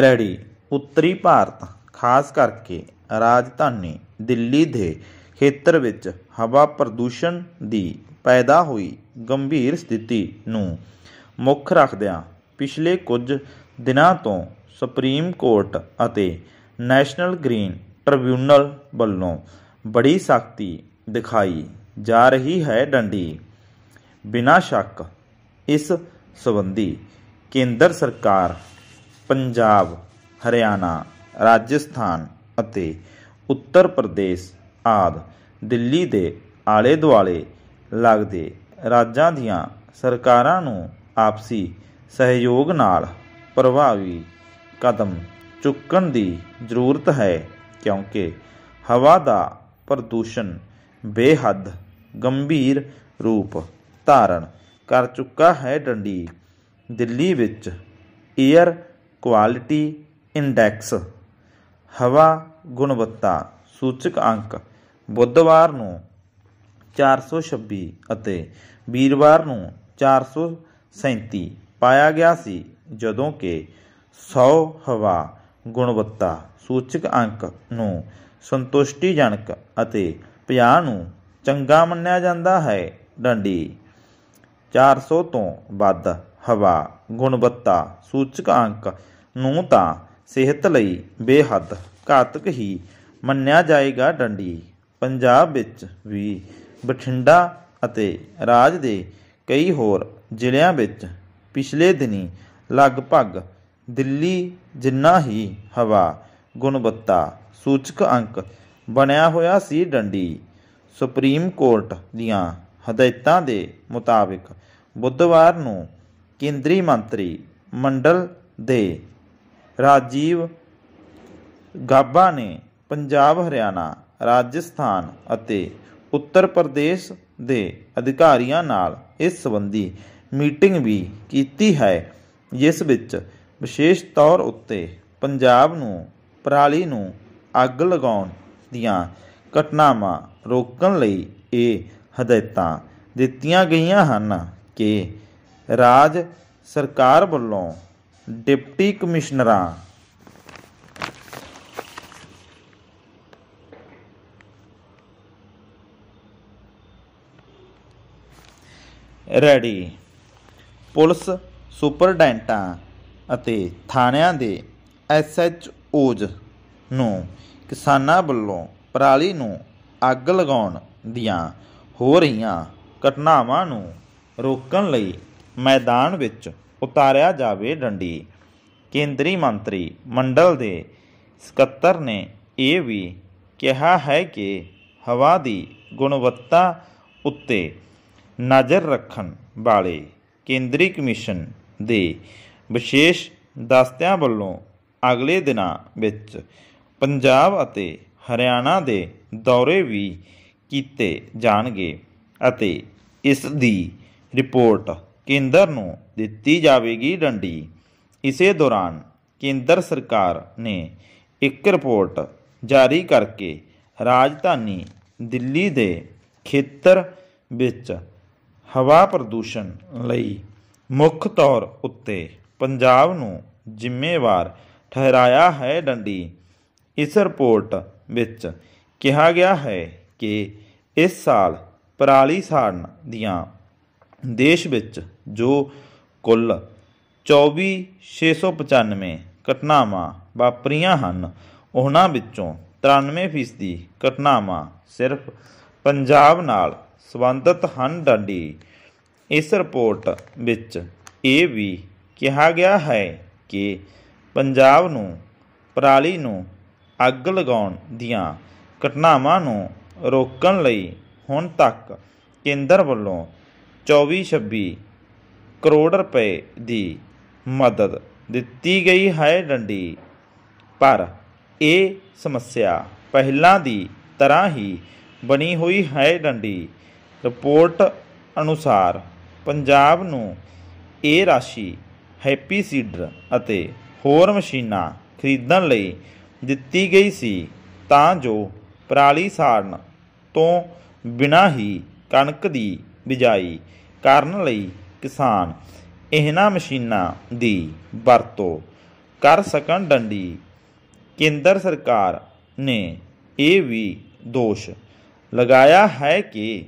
ready ਉੱਤਰੀ ਭਾਰਤ ਖਾਸ ਕਰਕੇ ਰਾਜਧਾਨੀ ਦਿੱਲੀ ਦੇ ਖੇਤਰ ਵਿੱਚ ਹਵਾ ਪ੍ਰਦੂਸ਼ਣ ਦੀ ਪੈਦਾ ਹੋਈ ਗੰਭੀਰ ਸਥਿਤੀ ਨੂੰ ਮੁੱਖ ਰੱਖਦਿਆਂ ਪਿਛਲੇ ਕੁਝ ਦਿਨਾਂ ਤੋਂ ਸੁਪਰੀਮ ਕੋਰਟ ਅਤੇ ਨੈਸ਼ਨਲ ਗ੍ਰੀਨ ਟ੍ਰਿਬਿਊਨਲ ਵੱਲੋਂ ਬੜੀ ਸਖਤੀ ਦਿਖਾਈ ਜਾ ਰਹੀ ਹੈ ਡੰਡੀ ਬਿਨਾਂ ਸ਼ੱਕ ਇਸ ਸਬੰਧੀ ਕੇਂਦਰ ਸਰਕਾਰ ਪੰਜਾਬ ਹਰਿਆਣਾ ਰਾਜਸਥਾਨ ਅਤੇ ਉੱਤਰ ਪ੍ਰਦੇਸ਼ ਆਦ ਦਿੱਲੀ ਦੇ ਆਲੇ ਦੁਆਲੇ ਲੱਗਦੇ ਰਾਜਾਂ ਦੀਆਂ ਸਰਕਾਰਾਂ ਨੂੰ ਆਪਸੀ ਸਹਿਯੋਗ ਨਾਲ ਪ੍ਰਭਾਵੀ ਕਦਮ ਚੁੱਕਣ ਦੀ ਜ਼ਰੂਰਤ ਹੈ ਕਿਉਂਕਿ ਹਵਾ ਦਾ ਪ੍ਰਦੂਸ਼ਣ ਬੇਹੱਦ ਗੰਭੀਰ ਰੂਪ ਧਾਰਨ ਕਰ ਚੁੱਕਾ ਹੈ ਡੰਡੀ ਦਿੱਲੀ ਵਿੱਚ 에ਅਰ ਕੁਆਲਿਟੀ ਇੰਡੈਕਸ ਹਵਾ ਗੁਣਵੱਤਾ ਸੂਚਕ ਅੰਕ ਬੁੱਧਵਾਰ ਨੂੰ 426 ਅਤੇ ਵੀਰਵਾਰ ਨੂੰ 437 ਪਾਇਆ ਗਿਆ ਸੀ ਜਦੋਂ ਕਿ 100 ਹਵਾ ਗੁਣਵੱਤਾ ਸੂਚਕ ਅੰਕ ਨੂੰ ਸੰਤੁਸ਼ਟੀਜਨਕ ਅਤੇ 50 ਨੂੰ ਚੰਗਾ ਮੰਨਿਆ ਜਾਂਦਾ ਹੈ ਡੰਡੀ 400 ਤੋਂ ਵੱਧ ਹਵਾ ਗੁਣਵੱਤਾ ਸੂਚਕਾਂਕ ਨੂੰ ਤਾਂ ਸਿਹਤ ਲਈ ਬੇਹੱਦ ਘਾਤਕ ਹੀ ਮੰਨਿਆ ਜਾਏਗਾ ਡੰਡੀ ਪੰਜਾਬ ਵਿੱਚ ਵੀ ਬਠਿੰਡਾ ਅਤੇ ਰਾਜ ਦੇ ਕਈ ਹੋਰ ਜ਼ਿਲ੍ਹਿਆਂ ਵਿੱਚ ਪਿਛਲੇ ਦਿਨੀ ਲਗਭਗ ਦਿੱਲੀ ਜਿੰਨਾ ਹੀ ਹਵਾ ਗੁਣਵੱਤਾ ਸੂਚਕ ਅੰਕ ਬਣਿਆ ਹੋਇਆ ਸੀ ਡੰਡੀ ਸੁਪਰੀਮ ਕੋਰਟ ਦੀਆਂ ਹਦਾਇਤਾਂ ਦੇ ਮੁਤਾਬਕ ਬੁੱਧਵਾਰ ਨੂੰ ਕੇਂਦਰੀ ਮੰਤਰੀ ਮੰਡਲ ਦੇ ਰਾਜੀਵ ਗਾਬਾ ਨੇ ਪੰਜਾਬ ਹਰਿਆਣਾ ਰਾਜਸਥਾਨ ਅਤੇ ਉੱਤਰ ਪ੍ਰਦੇਸ਼ ਦੇ ਅਧਿਕਾਰੀਆਂ ਨਾਲ ਇਸ ਸੰਬੰਧੀ ਮੀਟਿੰਗ ਵੀ ਕੀਤੀ ਹੈ ਜਿਸ ਵਿੱਚ ਵਿਸ਼ੇਸ਼ ਤੌਰ ਉੱਤੇ ਪੰਜਾਬ ਨੂੰ ਪਰਾਲੀ ਨੂੰ ਅੱਗ ਲਗਾਉਣ ਦੀਆਂ ਘਟਨਾਵਾਂ ਰੋਕਣ ਲਈ ਇਹ ਹਦਾਇਤਾਂ ਦਿੱਤੀਆਂ ਗਈਆਂ ਹਨ ਕਿ ਰਾਜ ਸਰਕਾਰ ਵੱਲੋਂ ਡਿਪਟੀ ਕਮਿਸ਼ਨਰਾਂ ਰੈਡੀ ਪੁਲਿਸ ਸੁਪਰਡੈਂਟਾਂ ਅਤੇ ਥਾਣਿਆਂ ਦੇ ਐਸਐਚਓਜ਼ ਨੂੰ ਕਿਸਾਨਾਂ ਵੱਲੋਂ ਪਰਾਲੀ ਨੂੰ ਅੱਗ ਲਗਾਉਣ ਦੀਆਂ ਹੋ ਰਹੀਆਂ ਘਟਨਾਵਾਂ ਨੂੰ ਰੋਕਣ ਲਈ ਮੈਦਾਨ ਵਿੱਚ ਉਤਾਰਿਆ ਜਾਵੇ ਡੰਡੀ ਕੇਂਦਰੀ ਮੰਤਰੀ ਮੰਡਲ ਦੇ ਸਕੱਤਰ ਨੇ ਇਹ ਵੀ ਕਿਹਾ ਹੈ ਕਿ ਹਵਾ ਦੀ ਗੁਣਵੱਤਾ ਉੱਤੇ ਨਜ਼ਰ ਰੱਖਣ ਵਾਲੇ ਕੇਂਦਰੀ ਕਮਿਸ਼ਨ ਦੇ ਵਿਸ਼ੇਸ਼ ਦਸਤਿਆਂ ਵੱਲੋਂ ਅਗਲੇ ਦਿਨਾਂ ਵਿੱਚ ਪੰਜਾਬ ਅਤੇ ਹਰਿਆਣਾ ਦੇ ਦੌਰੇ ਵੀ ਕੀਤੇ ਜਾਣਗੇ ਅਤੇ ਇਸ ਦੀ ਰਿਪੋਰਟ ਕੇਂਦਰ ਨੂੰ ਦਿੱਤੀ ਜਾਵੇਗੀ ਡੰਡੀ ਇਸੇ ਦੌਰਾਨ ਕੇਂਦਰ ਸਰਕਾਰ ਨੇ ਇੱਕ ਰਿਪੋਰਟ ਜਾਰੀ ਕਰਕੇ ਰਾਜਧਾਨੀ ਦਿੱਲੀ ਦੇ ਖੇਤਰ ਵਿੱਚ ਹਵਾ ਪ੍ਰਦੂਸ਼ਣ ਲਈ ਮੁੱਖ ਤੌਰ ਉੱਤੇ ਪੰਜਾਬ ਨੂੰ ਜ਼ਿੰਮੇਵਾਰ ਠਹਿਰਾਇਆ ਹੈ ਡੰਡੀ ਇਸ ਰਿਪੋਰਟ ਵਿੱਚ ਕਿਹਾ ਗਿਆ ਹੈ ਕਿ ਇਸ ਸਾਲ ਪਰਾਲੀ ਸਾੜਨ ਦੀਆਂ ਦੇਸ਼ ਵਿੱਚ ਜੋ ਕੁੱਲ 24695 ਘਟਨਾਵਾਂ ਵਾਪਰੀਆਂ ਹਨ ਉਹਨਾਂ ਵਿੱਚੋਂ 93% ਘਟਨਾਵਾਂ ਸਿਰਫ ਪੰਜਾਬ ਨਾਲ ਸੰਬੰਧਿਤ ਹਨ ਡਾਂਡੀ ਇਸ ਰਿਪੋਰਟ ਵਿੱਚ ਇਹ ਵੀ ਕਿਹਾ ਗਿਆ ਹੈ ਕਿ ਪੰਜਾਬ ਨੂੰ ਪਰਾਲੀ ਨੂੰ ਅੱਗ ਲਗਾਉਣ ਦੀਆਂ ਘਟਨਾਵਾਂ ਨੂੰ ਰੋਕਣ ਲਈ ਹੁਣ ਤੱਕ ਕੇਂਦਰ ਵੱਲੋਂ 2426 ਕਰੋੜ ਰੁਪਏ ਦੀ ਮਦਦ ਦਿੱਤੀ ਗਈ ਹੈ ਡੰਡੀ ਪਰ ਇਹ ਸਮੱਸਿਆ ਪਹਿਲਾਂ ਦੀ ਤਰ੍ਹਾਂ ਹੀ ਬਣੀ ਹੋਈ ਹੈ ਡੰਡੀ ਰਿਪੋਰਟ ਅਨੁਸਾਰ ਪੰਜਾਬ ਨੂੰ ਇਹ ਰਾਸ਼ੀ ਹੈਪੀ ਸੀਡਰ ਅਤੇ ਹੋਰ ਮਸ਼ੀਨਾਂ ਖਰੀਦਣ ਲਈ ਦਿੱਤੀ ਗਈ ਸੀ ਤਾਂ ਜੋ ਪਰਾਲੀ ਸਾੜਨ ਤੋਂ ਬਿਨਾਂ ਹੀ ਕਣਕ ਦੀ ਬਿਜਾਈ ਕਰਨ ਲਈ ਕਿਸਾਨ ਇਹਨਾਂ ਮਸ਼ੀਨਾਂ ਦੀ ਵਰਤੋਂ ਕਰ ਸਕਣ ਡੰਡੀ ਕੇਂਦਰ ਸਰਕਾਰ ਨੇ ਇਹ ਵੀ ਦੋਸ਼ ਲਗਾਇਆ ਹੈ ਕਿ